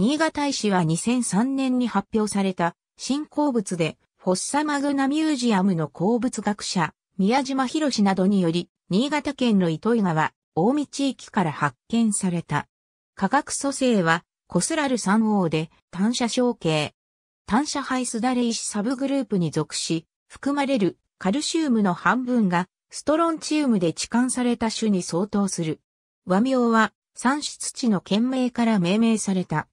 新潟医師は2003年に発表された新鉱物で、フォッサマグナミュージアムの鉱物学者、宮島博士などにより、新潟県の糸井川、大見地域から発見された。化学組成は、コスラル3王で、単車小径。単車排スダレシサブグループに属し、含まれるカルシウムの半分が、ストロンチウムで置換された種に相当する。和名は、産出地の県名から命名された。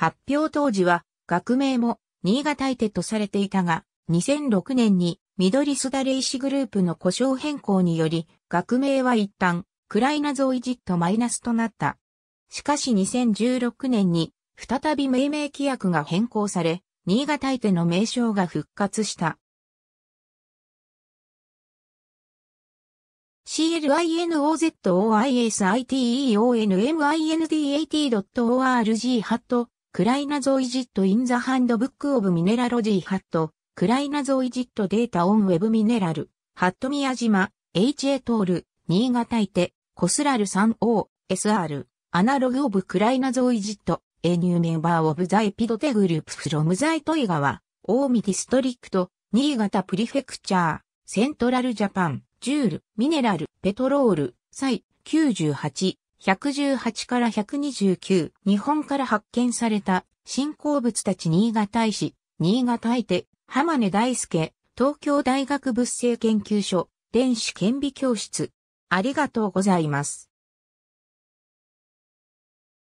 発表当時は学名も新潟い手とされていたが、2006年に緑すだれ石グループの故障変更により、学名は一旦、クライナゾイジットマイナスとなった。しかし2016年に、再び命名規約が変更され、新潟い手の名称が復活した。CLINOZOISITEONMINDAT.org ハットクライナゾイジットインザハンドブックオブミネラロジーハット、クライナゾイジットデータオンウェブミネラル、ハット宮島、HA トール、新潟いて、コスラル 3OSR、アナログオブクライナゾイジット、エニューメンバーオブザイピドテグループフロムザイトイ川、ーミディストリクト、新潟プリフェクチャー、セントラルジャパン、ジュール、ミネラル、ペトロール、サイ、98、118から129、日本から発見された、新鉱物たち新潟大使、新潟相手、浜根大輔、東京大学物性研究所、電子顕微教室。ありがとうございます。